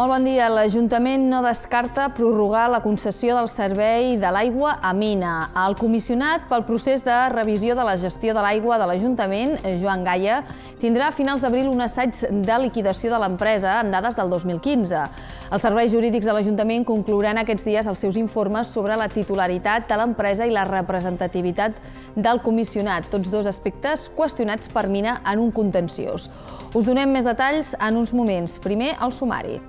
Molt bon dia. L'Ajuntament no descarta prorrogar la concessió del servei de l'aigua a Mina. El comissionat pel procés de revisió de la gestió de l'aigua de l'Ajuntament, Joan Gaia, tindrà a finals d'abril un assaig de liquidació de l'empresa en dades del 2015. Els serveis jurídics de l'Ajuntament conclouran aquests dies els seus informes sobre la titularitat de l'empresa i la representativitat del comissionat, tots dos aspectes qüestionats per Mina en un contenciós. Us donem més detalls en uns moments. Primer, el sumari.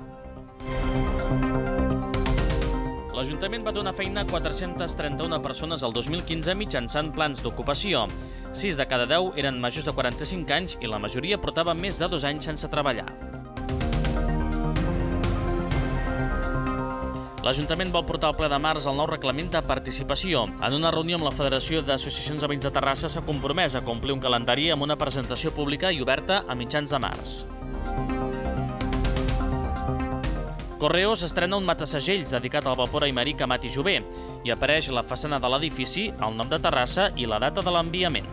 L'Ajuntament va donar feina a 431 persones el 2015 mitjançant plans d'ocupació. 6 de cada 10 eren majors de 45 anys i la majoria portava més de 2 anys sense treballar. L'Ajuntament vol portar al ple de març el nou reglament de participació. En una reunió amb la Federació d'Associacions de Veïns de Terrassa s'ha compromès a complir un calendari amb una presentació pública i oberta a mitjans de març. Correos estrena un matasegells dedicat al vapor aimeric Amat Mati Jové i apareix la façana de l'edifici, el nom de Terrassa i la data de l'enviament.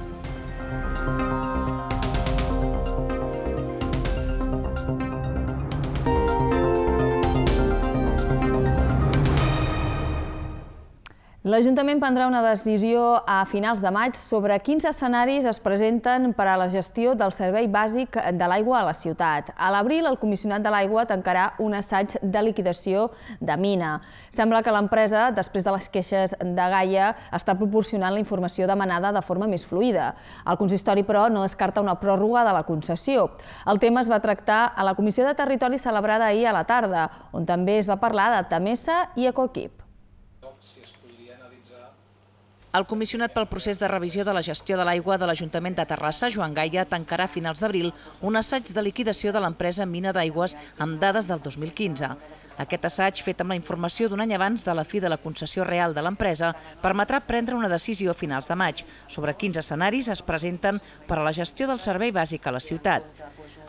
L'Ajuntament prendrà una decisió a finals de maig sobre quins escenaris es presenten per a la gestió del servei bàsic de l'aigua a la ciutat. A l'abril, el comissionat de l'aigua tancarà un assaig de liquidació de mina. Sembla que l'empresa, després de les queixes de Gaia, està proporcionant la informació demanada de forma més fluida. El consistori, però, no descarta una pròrroga de la concessió. El tema es va tractar a la Comissió de Territori celebrada ahir a la tarda, on també es va parlar de Tamesa i Ecoequip. El comissionat pel procés de revisió de la gestió de l'aigua de l'Ajuntament de Terrassa, Joan Gaia, tancarà a finals d'abril un assaig de liquidació de l'empresa Mina d'Aigües amb dades del 2015. Aquest assaig, fet amb la informació d'un any abans de la fi de la concessió real de l'empresa, permetrà prendre una decisió a finals de maig sobre quins escenaris es presenten per a la gestió del servei bàsic a la ciutat.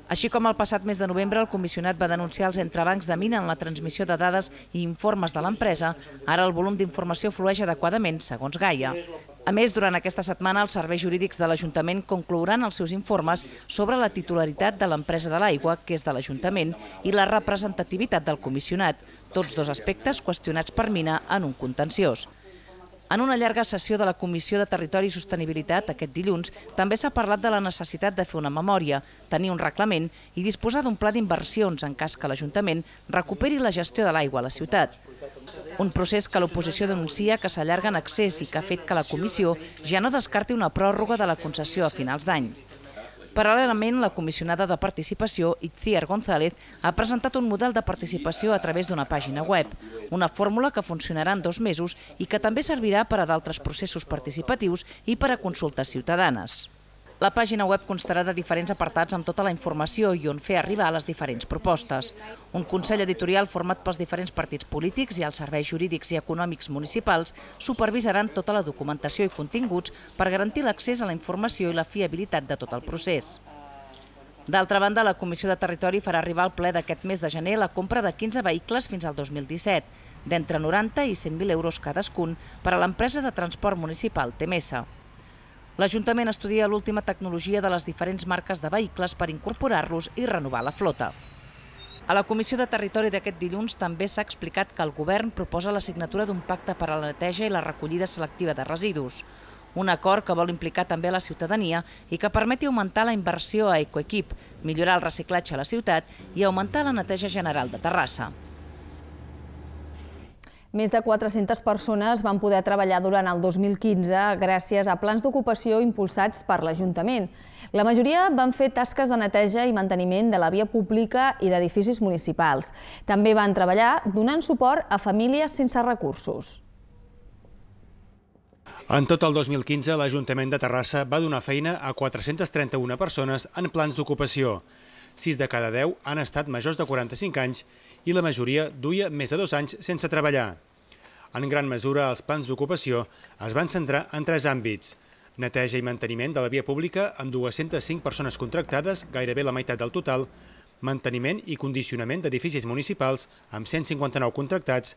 Així com el passat mes de novembre el comissionat va denunciar els entrebancs de mina en la transmissió de dades i informes de l'empresa, ara el volum d'informació flueix adequadament, segons Gaia. A més, durant aquesta setmana, els serveis jurídics de l'Ajuntament conclouran els seus informes sobre la titularitat de l'empresa de l'aigua, que és de l'Ajuntament, i la representativitat del comissionat, tots dos aspectes qüestionats per Mina en un contenciós. En una llarga sessió de la Comissió de Territori i Sostenibilitat aquest dilluns també s'ha parlat de la necessitat de fer una memòria, tenir un reglament i disposar d'un pla d'inversions en cas que l'Ajuntament recuperi la gestió de l'aigua a la ciutat. Un procés que l'oposició denuncia que s'allarga en excés i que ha fet que la comissió ja no descarti una pròrroga de la concessió a finals d'any. Paral·lelament, la comissionada de participació, Itziar González, ha presentat un model de participació a través d'una pàgina web, una fórmula que funcionarà en dos mesos i que també servirà per a d'altres processos participatius i per a consultes ciutadanes. La pàgina web constarà de diferents apartats amb tota la informació i on fer arribar les diferents propostes. Un Consell Editorial format pels diferents partits polítics i els serveis jurídics i econòmics municipals supervisaran tota la documentació i continguts per garantir l'accés a la informació i la fiabilitat de tot el procés. D'altra banda, la Comissió de Territori farà arribar al ple d'aquest mes de gener la compra de 15 vehicles fins al 2017, d'entre 90 i 100.000 euros cadascun per a l'empresa de transport municipal TMS. L'Ajuntament estudia l'última tecnologia de les diferents marques de vehicles per incorporar-los i renovar la flota. A la Comissió de Territori d'aquest dilluns també s'ha explicat que el govern proposa la signatura d'un pacte per a la neteja i la recollida selectiva de residus, un acord que vol implicar també la ciutadania i que permeti augmentar la inversió a Ecoequip, millorar el reciclatge a la ciutat i augmentar la neteja general de Terrassa. Més de 400 persones van poder treballar durant el 2015 gràcies a plans d'ocupació impulsats per l'Ajuntament. La majoria van fer tasques de neteja i manteniment de la via pública i d'edificis municipals. També van treballar donant suport a famílies sense recursos. En tot el 2015, l'Ajuntament de Terrassa va donar feina a 431 persones en plans d'ocupació. 6 de cada 10 han estat majors de 45 anys i la majoria duia més de dos anys sense treballar. En gran mesura, els plans d'ocupació es van centrar en tres àmbits. Neteja i manteniment de la via pública, amb 205 persones contractades, gairebé la meitat del total, manteniment i condicionament d'edificis municipals, amb 159 contractats,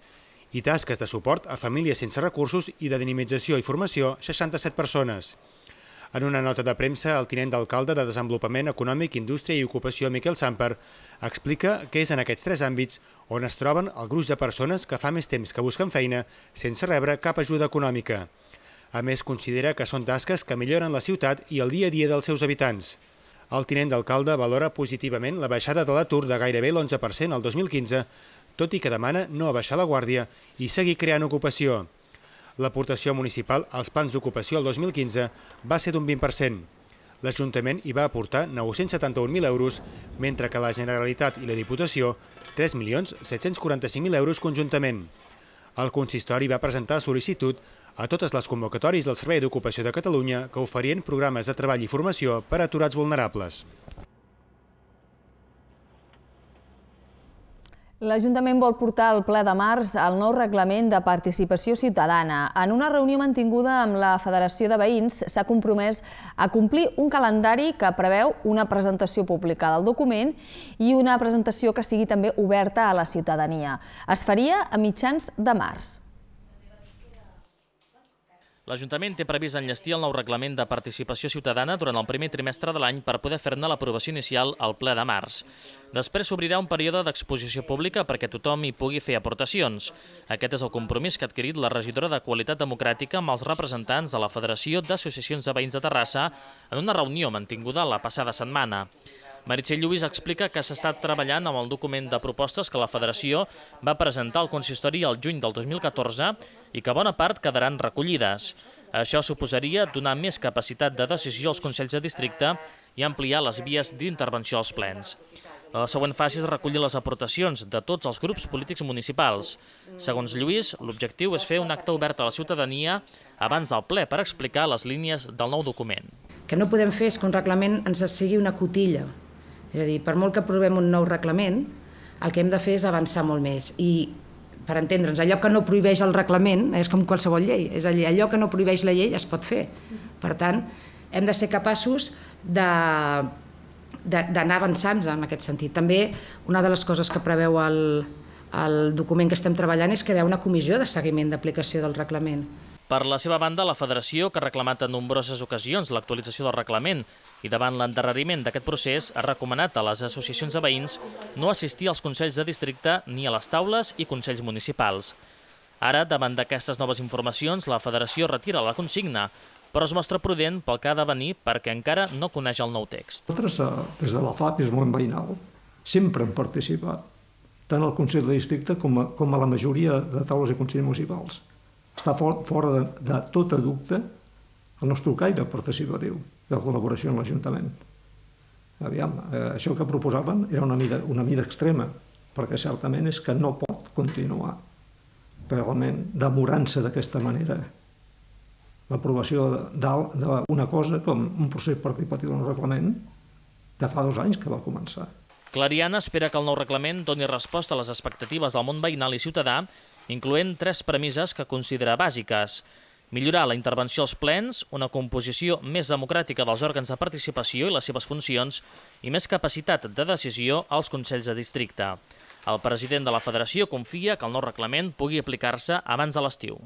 i tasques de suport a famílies sense recursos i de dinamització i formació, 67 persones. En una nota de premsa, el tinent d'alcalde de Desenvolupament Econòmic, Indústria i Ocupació, Miquel Samper, explica que és en aquests tres àmbits on es troben el gruix de persones que fa més temps que busquen feina sense rebre cap ajuda econòmica. A més, considera que són tasques que milloren la ciutat i el dia a dia dels seus habitants. El tinent d'alcalde valora positivament la baixada de l'atur de gairebé l'11% al 2015, tot i que demana no abaixar la guàrdia i seguir creant ocupació l'aportació municipal als plans d'ocupació el 2015 va ser d'un 20%. L'Ajuntament hi va aportar 971.000 euros, mentre que la Generalitat i la Diputació 3.745.000 euros conjuntament. El consistori va presentar sol·licitud a totes les convocatòries del Servei d'Ocupació de Catalunya que oferien programes de treball i formació per a aturats vulnerables. L'Ajuntament vol portar al ple de març el nou reglament de participació ciutadana. En una reunió mantinguda amb la Federació de Veïns s'ha compromès a complir un calendari que preveu una presentació pública del document i una presentació que sigui també oberta a la ciutadania. Es faria a mitjans de març. L'Ajuntament té previst enllestir el nou reglament de participació ciutadana durant el primer trimestre de l'any per poder fer-ne l'aprovació inicial al ple de març. Després s'obrirà un període d'exposició pública perquè tothom hi pugui fer aportacions. Aquest és el compromís que ha adquirit la regidora de Qualitat Democràtica amb els representants de la Federació d'Associacions de Veïns de Terrassa en una reunió mantinguda la passada setmana. Meritxell Lluís explica que s'està treballant amb el document de propostes que la Federació va presentar al consistori el juny del 2014 i que bona part quedaran recollides. Això suposaria donar més capacitat de decisió als Consells de Districte i ampliar les vies d'intervenció als plens. La següent fase és recollir les aportacions de tots els grups polítics municipals. Segons Lluís, l'objectiu és fer un acte obert a la ciutadania abans del ple per explicar les línies del nou document. El que no podem fer és que un reglament ens sigui una cotilla, és a dir, per molt que aprovem un nou reglament, el que hem de fer és avançar molt més. I, per entendre'ns, allò que no prohibeix el reglament és com qualsevol llei. És a dir, allò que no prohibeix la llei es pot fer. Per tant, hem de ser capaços de d'anar avançant en aquest sentit. També una de les coses que preveu el, el document que estem treballant és crear una comissió de seguiment d'aplicació del reglament. Per la seva banda, la Federació, que ha reclamat en nombroses ocasions l'actualització del reglament i davant l'endarreriment d'aquest procés, ha recomanat a les associacions de veïns no assistir als Consells de Districte ni a les taules i Consells Municipals. Ara, davant d'aquestes noves informacions, la Federació retira la consigna, però es mostra prudent pel que ha de venir perquè encara no coneix el nou text. Nosaltres, eh, des de la FAP i el món veïnal, sempre hem participat, tant al Consell de Districte com a, com a la majoria de taules i consells municipals està for, fora de, de tot dubte el nostre caire participatiu de col·laboració amb l'Ajuntament. Aviam, eh, això que proposaven era una mida, una mida extrema, perquè certament és que no pot continuar realment demorant-se d'aquesta manera l'aprovació d'una cosa com un procés participatiu d'un reglament de fa dos anys que va començar. Clariana espera que el nou reglament doni resposta a les expectatives del món veïnal i ciutadà incloent tres premisses que considera bàsiques. Millorar la intervenció als plens, una composició més democràtica dels òrgans de participació i les seves funcions i més capacitat de decisió als Consells de Districte. El president de la Federació confia que el nou reglament pugui aplicar-se abans de l'estiu.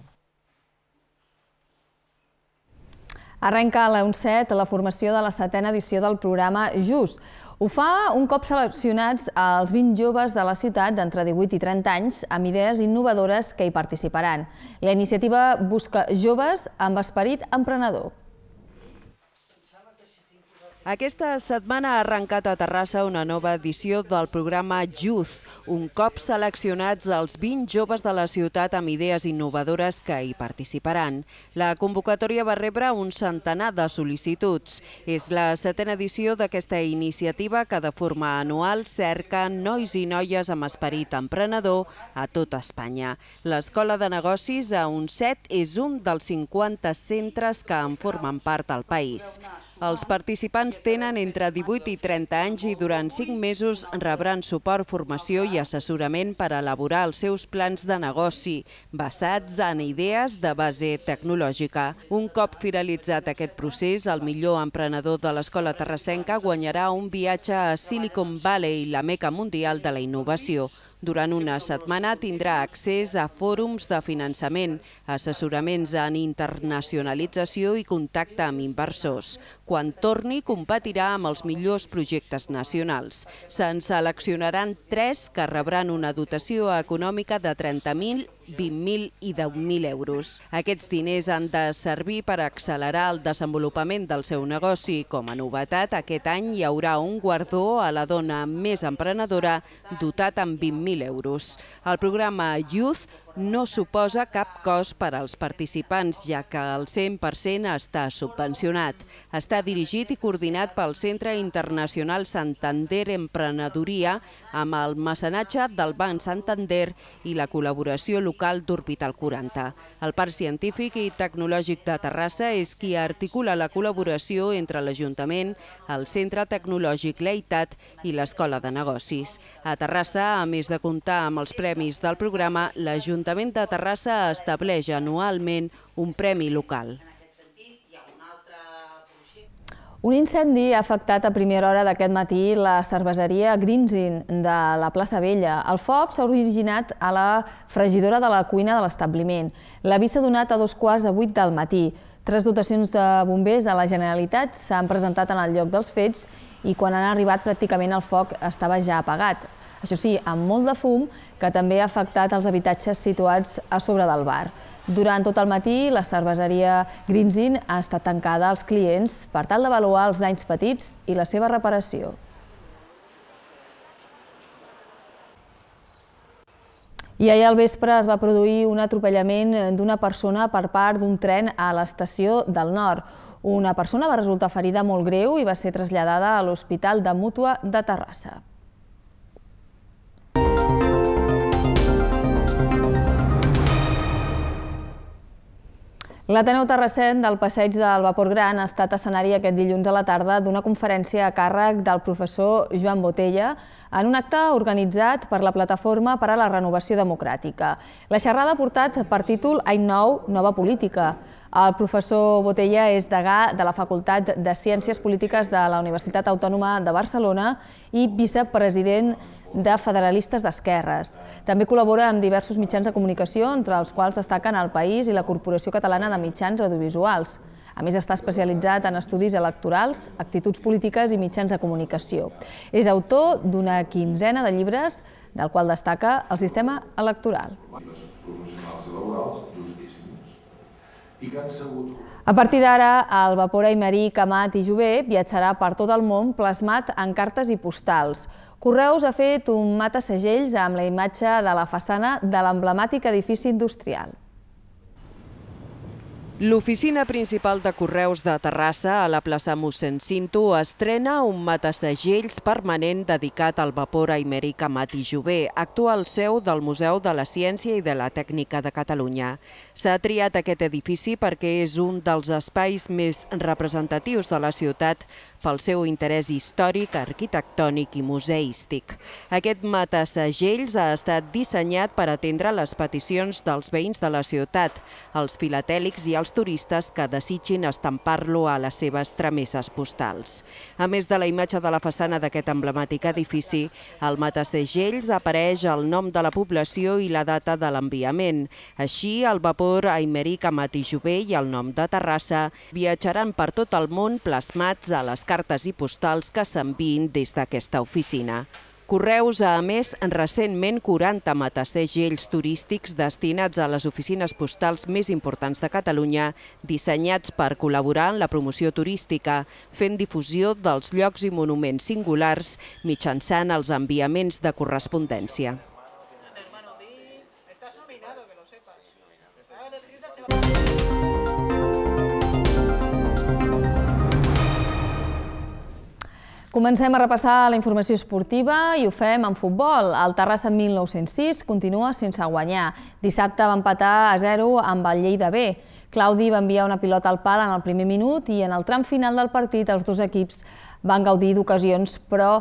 Arrenca a l'UNCET la formació de la setena edició del programa JUS, ho fa un cop seleccionats els 20 joves de la ciutat d'entre 18 i 30 anys amb idees innovadores que hi participaran. La iniciativa busca joves amb esperit emprenedor. Aquesta setmana ha arrencat a Terrassa una nova edició del programa Youth, un cop seleccionats els 20 joves de la ciutat amb idees innovadores que hi participaran. La convocatòria va rebre un centenar de sol·licituds. És la setena edició d'aquesta iniciativa que de forma anual cerca nois i noies amb esperit emprenedor a tot Espanya. L'Escola de Negocis a un set és un dels 50 centres que en formen part al país. Els participants tenen entre 18 i 30 anys i durant 5 mesos rebran suport, formació i assessorament per elaborar els seus plans de negoci, basats en idees de base tecnològica. Un cop finalitzat aquest procés, el millor emprenedor de l'Escola Terrassenca guanyarà un viatge a Silicon Valley, la meca mundial de la innovació. Durant una setmana tindrà accés a fòrums de finançament, assessoraments en internacionalització i contacte amb inversors. Quan torni, competirà amb els millors projectes nacionals. Se'n seleccionaran tres que rebran una dotació econòmica de 30.000 20.000 i 10.000 euros. Aquests diners han de servir per accelerar el desenvolupament del seu negoci. Com a novetat, aquest any hi haurà un guardó a la dona més emprenedora dotat amb 20.000 euros. El programa Youth no suposa cap cost per als participants, ja que el 100% està subvencionat. Està dirigit i coordinat pel Centre Internacional Santander Emprenedoria amb el mecenatge del Banc Santander i la col·laboració local d'Orbital 40. El Parc Científic i Tecnològic de Terrassa és qui articula la col·laboració entre l'Ajuntament, el Centre Tecnològic Leitat i l'Escola de Negocis. A Terrassa, a més de comptar amb els premis del programa, l'Ajuntament l'Ajuntament de Terrassa estableix anualment un premi local. Un incendi ha afectat a primera hora d'aquest matí la cerveseria Grinsin de la plaça Vella. El foc s'ha originat a la fregidora de la cuina de l'establiment. L'avís s'ha donat a dos quarts de vuit del matí. Tres dotacions de bombers de la Generalitat s'han presentat en el lloc dels fets i quan han arribat pràcticament el foc estava ja apagat això sí, amb molt de fum, que també ha afectat els habitatges situats a sobre del bar. Durant tot el matí, la cerveseria Grinzin ha estat tancada als clients per tal d'avaluar els danys petits i la seva reparació. I ahir al vespre es va produir un atropellament d'una persona per part d'un tren a l'estació del Nord. Una persona va resultar ferida molt greu i va ser traslladada a l'Hospital de Mútua de Terrassa. L'Ateneu Terrassent del Passeig del Vapor Gran ha estat escenari aquest dilluns a la tarda d'una conferència a càrrec del professor Joan Botella en un acte organitzat per la Plataforma per a la Renovació Democràtica. La xerrada ha portat per títol Any Nou, Nova Política. El professor Botella és degà de la Facultat de Ciències Polítiques de la Universitat Autònoma de Barcelona i vicepresident de Federalistes d'Esquerres. També col·labora amb diversos mitjans de comunicació, entre els quals destaquen el País i la Corporació Catalana de Mitjans Audiovisuals. A més, està especialitzat en estudis electorals, actituds polítiques i mitjans de comunicació. És autor d'una quinzena de llibres, del qual destaca el sistema electoral. Professor. I que han a partir d'ara, el Vapor Aimerí, Camat i Jové viatjarà per tot el món plasmat en cartes i postals. Correus ha fet un matasegells amb la imatge de la façana de l'emblemàtic edifici industrial. L'oficina principal de Correus de Terrassa, a la plaça mossèn Cinto, estrena un matasegells permanent dedicat al vapor Aimeri Camat i Jové, actual seu del Museu de la Ciència i de la Tècnica de Catalunya. S'ha triat aquest edifici perquè és un dels espais més representatius de la ciutat pel seu interès històric, arquitectònic i museístic. Aquest matasegells ha estat dissenyat per atendre les peticions dels veïns de la ciutat, els filatèlics i els turistes que desitgin estampar-lo a les seves trameses postals. A més de la imatge de la façana d'aquest emblemàtic edifici, al matasegells apareix el nom de la població i la data de l'enviament. Així, el vapor Manfort, Aymeric Amat i Jové i el nom de Terrassa viatjaran per tot el món plasmats a les cartes i postals que s'envien des d'aquesta oficina. Correus ha emès recentment 40 matasegells turístics destinats a les oficines postals més importants de Catalunya, dissenyats per col·laborar en la promoció turística, fent difusió dels llocs i monuments singulars mitjançant els enviaments de correspondència. Comencem a repassar la informació esportiva i ho fem amb futbol. El Terrassa 1906 continua sense guanyar. Dissabte va empatar a 0 amb el Lleida B. Claudi va enviar una pilota al pal en el primer minut i en el tram final del partit els dos equips van gaudir d'ocasions, però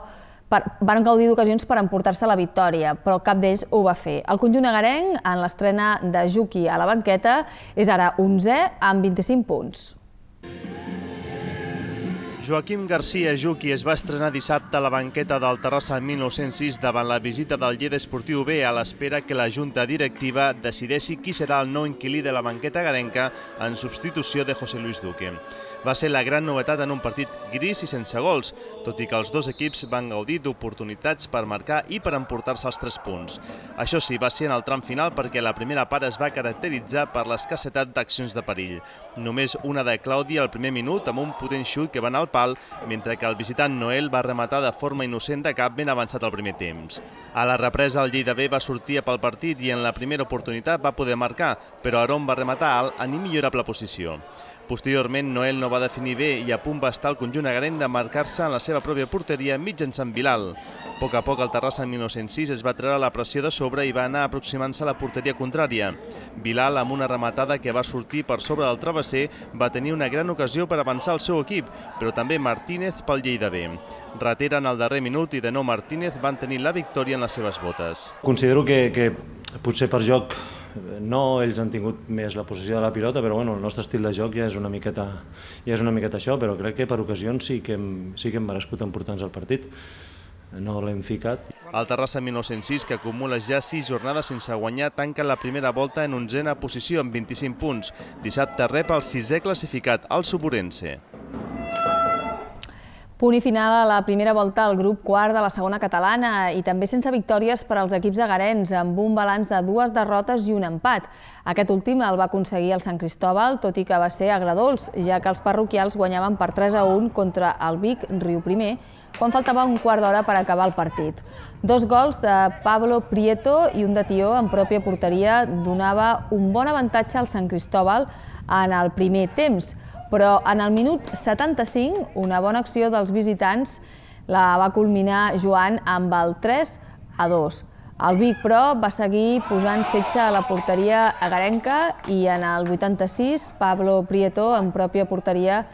per, van gaudir d'ocasions per emportar-se la victòria, però cap d'ells ho va fer. El conjunt agarenc, en l'estrena de Juki a la banqueta, és ara 11 amb 25 punts. Joaquim García Juqui es va estrenar dissabte a la banqueta del Terrassa 1906 davant la visita del Lleida esportiu B a l'espera que la junta directiva decideixi qui serà el nou inquilí de la banqueta garenca en substitució de José Luis Duque. Va ser la gran novetat en un partit gris i sense gols, tot i que els dos equips van gaudir d'oportunitats per marcar i per emportar-se els tres punts. Això sí, va ser en el tram final perquè la primera part es va caracteritzar per l'escassetat d'accions de perill. Només una de Claudi al primer minut amb un potent xut que va anar al pal, mentre que el visitant Noel va rematar de forma innocent de cap ben avançat al primer temps. A la represa, el Lleida B va sortir pel partit i en la primera oportunitat va poder marcar, però Aron va rematar alt en immillorable posició. Posteriorment, Noel no va definir bé i a punt va estar el conjunt agrent de marcar-se en la seva pròpia porteria mitjançant Vilal. A poc a poc el Terrassa en 1906 es va treure la pressió de sobre i va anar aproximant-se a la porteria contrària. Vilal, amb una rematada que va sortir per sobre del travesser, va tenir una gran ocasió per avançar el seu equip, però també Martínez pel Lleida B. Ratera en el darrer minut i de nou Martínez van tenir la victòria en les seves botes. Considero que, que potser per joc eh, no ells han tingut més la possessió de la pilota, però bueno, el nostre estil de joc ja és una miqueta, ja és una miqueta això, però crec que per ocasions sí que hem, sí que hem merescut importants el partit no l'hem ficat. El Terrassa 1906, que acumula ja 6 jornades sense guanyar, tanca la primera volta en onzena posició amb 25 punts. Dissabte rep el sisè classificat, el Suburense. Punt i final a la primera volta al grup quart de la segona catalana i també sense victòries per als equips agarens, amb un balanç de dues derrotes i un empat. Aquest últim el va aconseguir el Sant Cristòbal, tot i que va ser agradols, ja que els parroquials guanyaven per 3 a 1 contra el Vic Riu Primer, quan faltava un quart d'hora per acabar el partit. Dos gols de Pablo Prieto i un de Tió en pròpia porteria donava un bon avantatge al Sant Cristòbal en el primer temps, però en el minut 75, una bona acció dels visitants la va culminar Joan amb el 3 a 2. El Vic, però, va seguir posant setge a la porteria agarenca i en el 86, Pablo Prieto, en pròpia porteria,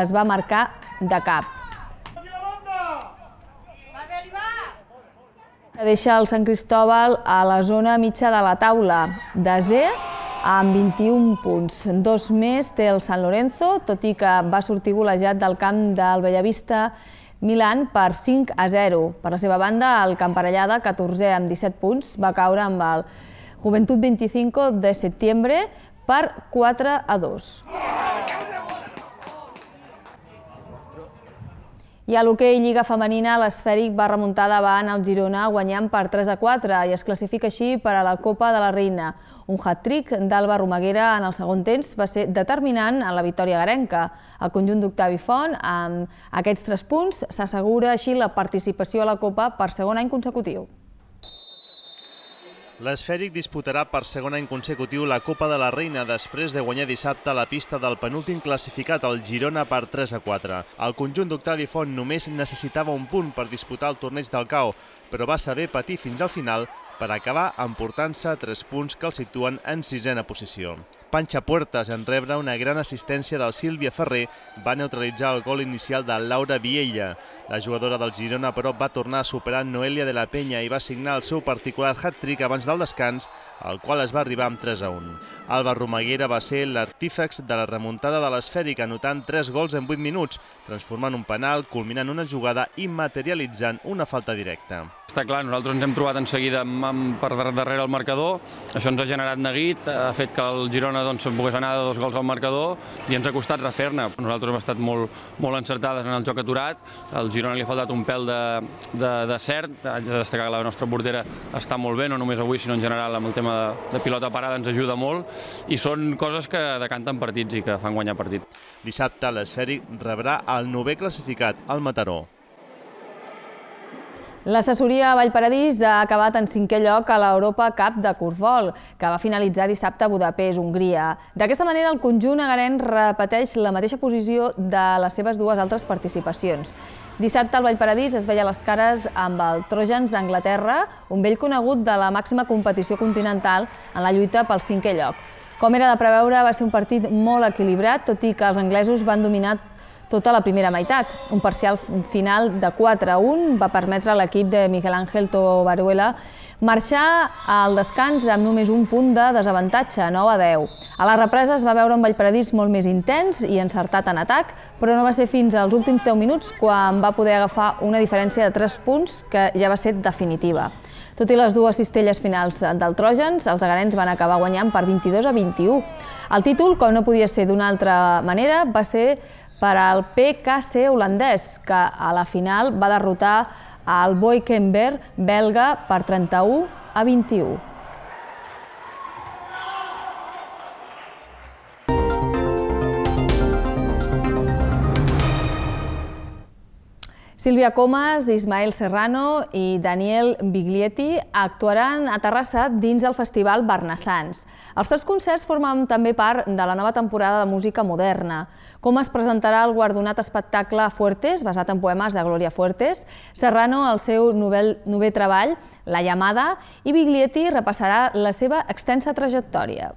es va marcar de cap. Deixa el Sant Cristòbal a la zona mitja de la taula, desè amb 21 punts. Dos més té el Sant Lorenzo, tot i que va sortir golejat del camp del Bellavista Milan per 5 a 0. Per la seva banda, el Camparellada, 14 amb 17 punts, va caure amb el Juventud 25 de setembre per 4 a 2. I a l'hoquei Lliga Femenina, l'esfèric va remuntar davant el Girona guanyant per 3 a 4 i es classifica així per a la Copa de la Reina. Un hat-trick d'Alba Romaguera en el segon temps va ser determinant en la victòria garenca. El conjunt d'Octavi Font, amb aquests tres punts, s'assegura així la participació a la Copa per segon any consecutiu. L'esfèric disputarà per segon any consecutiu la Copa de la Reina després de guanyar dissabte la pista del penúltim classificat al Girona per 3 a 4. El conjunt d'Octavi Font només necessitava un punt per disputar el torneig del Cau, però va saber patir fins al final per acabar emportant-se tres punts que el situen en sisena posició. Panxa Puertas, en rebre una gran assistència del Sílvia Ferrer, va neutralitzar el gol inicial de Laura Viella. La jugadora del Girona, però, va tornar a superar Noelia de la Penya i va signar el seu particular hat-trick abans del descans, al qual es va arribar amb 3 a 1. Alba Romaguera va ser l'artífex de la remuntada de l'esfèric, anotant 3 gols en 8 minuts, transformant un penal, culminant una jugada i materialitzant una falta directa. Està clar, nosaltres ens hem trobat en seguida per darrere el marcador, això ens ha generat neguit, eh, ha fet que el Girona doncs, pogués anar de dos gols al marcador i ens ha costat refer-ne. Nosaltres hem estat molt, molt encertades en el joc aturat, al Girona li ha faltat un pèl de, de, de cert, haig de destacar que la nostra portera està molt bé, no només avui sinó en general amb el tema de, de pilota parada ens ajuda molt i són coses que decanten partits i que fan guanyar partit. Dissabte l'esfèric rebrà el novè classificat, el Mataró. L'assessoria a Vallparadís ha acabat en cinquè lloc a l'Europa Cup de Curvol, que va finalitzar dissabte a Budapest, Hongria. D'aquesta manera, el conjunt agarent repeteix la mateixa posició de les seves dues altres participacions. Dissabte al Vallparadís es veia les cares amb el Trojans d'Anglaterra, un vell conegut de la màxima competició continental en la lluita pel cinquè lloc. Com era de preveure, va ser un partit molt equilibrat, tot i que els anglesos van dominar tota la primera meitat. Un parcial final de 4 a 1 va permetre a l'equip de Miguel Ángel Tobaruela marxar al descans amb només un punt de desavantatge, 9 a 10. A la represa es va veure un Vallparadís molt més intens i encertat en atac, però no va ser fins als últims 10 minuts quan va poder agafar una diferència de 3 punts que ja va ser definitiva. Tot i les dues cistelles finals del Trojans, els agarens van acabar guanyant per 22 a 21. El títol, com no podia ser d'una altra manera, va ser per al PKC holandès, que a la final va derrotar al Boikenberg belga per 31 a 21. Sílvia Comas, Ismael Serrano i Daniel Biglietti actuaran a Terrassa dins del Festival Barnassans. Els tres concerts formen també part de la nova temporada de música moderna. Com es presentarà el guardonat espectacle Fuertes, basat en poemes de Glòria Fuertes, Serrano el seu novel, nové treball, La llamada, i Biglietti repassarà la seva extensa trajectòria.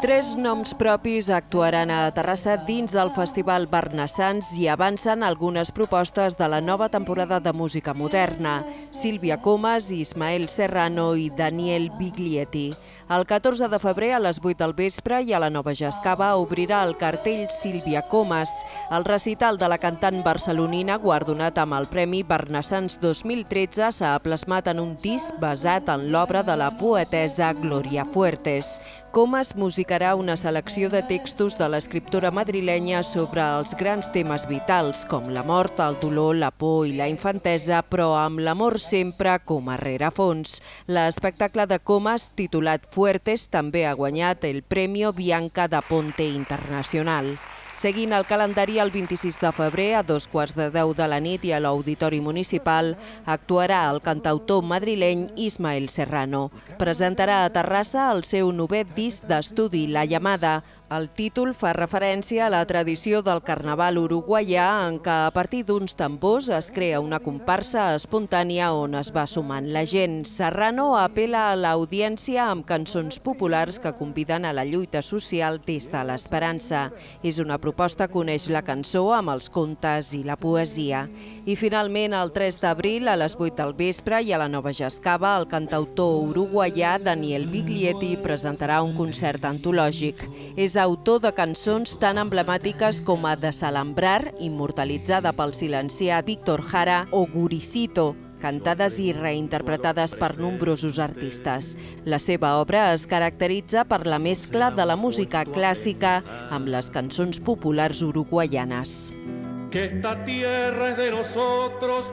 Tres noms propis actuaran a Terrassa dins del Festival Bernassans i avancen algunes propostes de la nova temporada de música moderna, Sílvia Comas, Ismael Serrano i Daniel Biglietti. El 14 de febrer a les 8 del vespre i a la Nova Jascava obrirà el cartell Sílvia Comas, el recital de la cantant barcelonina guardonat amb el Premi Bernassans 2013 s'ha plasmat en un disc basat en l'obra de la poetesa Gloria Fuertes com es musicarà una selecció de textos de l'escriptora madrilenya sobre els grans temes vitals, com la mort, el dolor, la por i la infantesa, però amb l'amor sempre com a rerefons. L'espectacle de Comas, titulat Fuertes, també ha guanyat el Premi Bianca da Ponte Internacional. Seguint el calendari, el 26 de febrer, a dos quarts de deu de la nit i a l'Auditori Municipal, actuarà el cantautor madrileny Ismael Serrano. Presentarà a Terrassa el seu novet disc d'estudi, La Llamada, el títol fa referència a la tradició del carnaval uruguaià en què a partir d'uns tambors es crea una comparsa espontània on es va sumant la gent. Serrano apela a l'audiència amb cançons populars que conviden a la lluita social des de l'esperança. És una proposta que uneix la cançó amb els contes i la poesia. I finalment, el 3 d'abril, a les 8 del vespre i a la Nova Jascava, el cantautor uruguaià Daniel Biglietti presentarà un concert antològic. És a autor de cançons tan emblemàtiques com a Desalambrar, immortalitzada pel silenciat Víctor Jara, o Guricito, cantades i reinterpretades per nombrosos artistes. La seva obra es caracteritza per la mescla de la música clàssica amb les cançons populars uruguayanes. Que esta tierra es de nosotros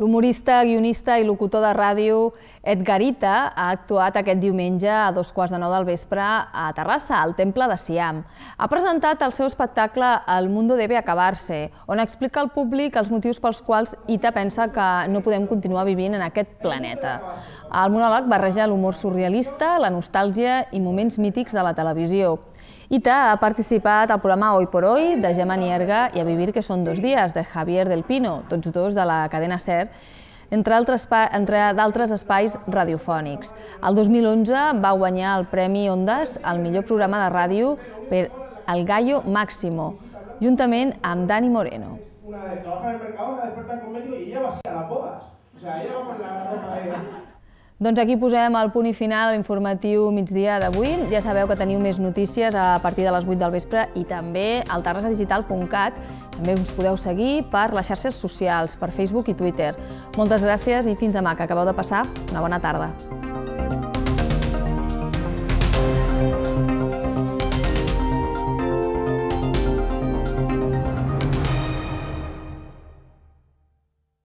L'humorista, guionista i locutor de ràdio Edgarita ha actuat aquest diumenge a dos quarts de nou del vespre a Terrassa, al Temple de Siam. Ha presentat el seu espectacle El mundo debe acabarse, on explica al públic els motius pels quals Ita pensa que no podem continuar vivint en aquest planeta. El monòleg barreja l'humor surrealista, la nostàlgia i moments mítics de la televisió. Ita ha participat al programa Hoy por Hoy de Gemma Nierga i a Vivir, que són dos dies, de Javier del Pino, tots dos de la cadena SER, entre d'altres espais radiofònics. El 2011 va guanyar el Premi Ondas al millor programa de ràdio per El Gallo Máximo, juntament amb Dani Moreno. Una de trabaja en el mercado, la despertan en convenio y ella va a la bodas. O sea, ella va poner la ropa de... Doncs aquí posem el punt i final a l'informatiu migdia d'avui. Ja sabeu que teniu més notícies a partir de les 8 del vespre i també al terrassadigital.cat. També us podeu seguir per les xarxes socials, per Facebook i Twitter. Moltes gràcies i fins demà, que acabeu de passar una bona tarda.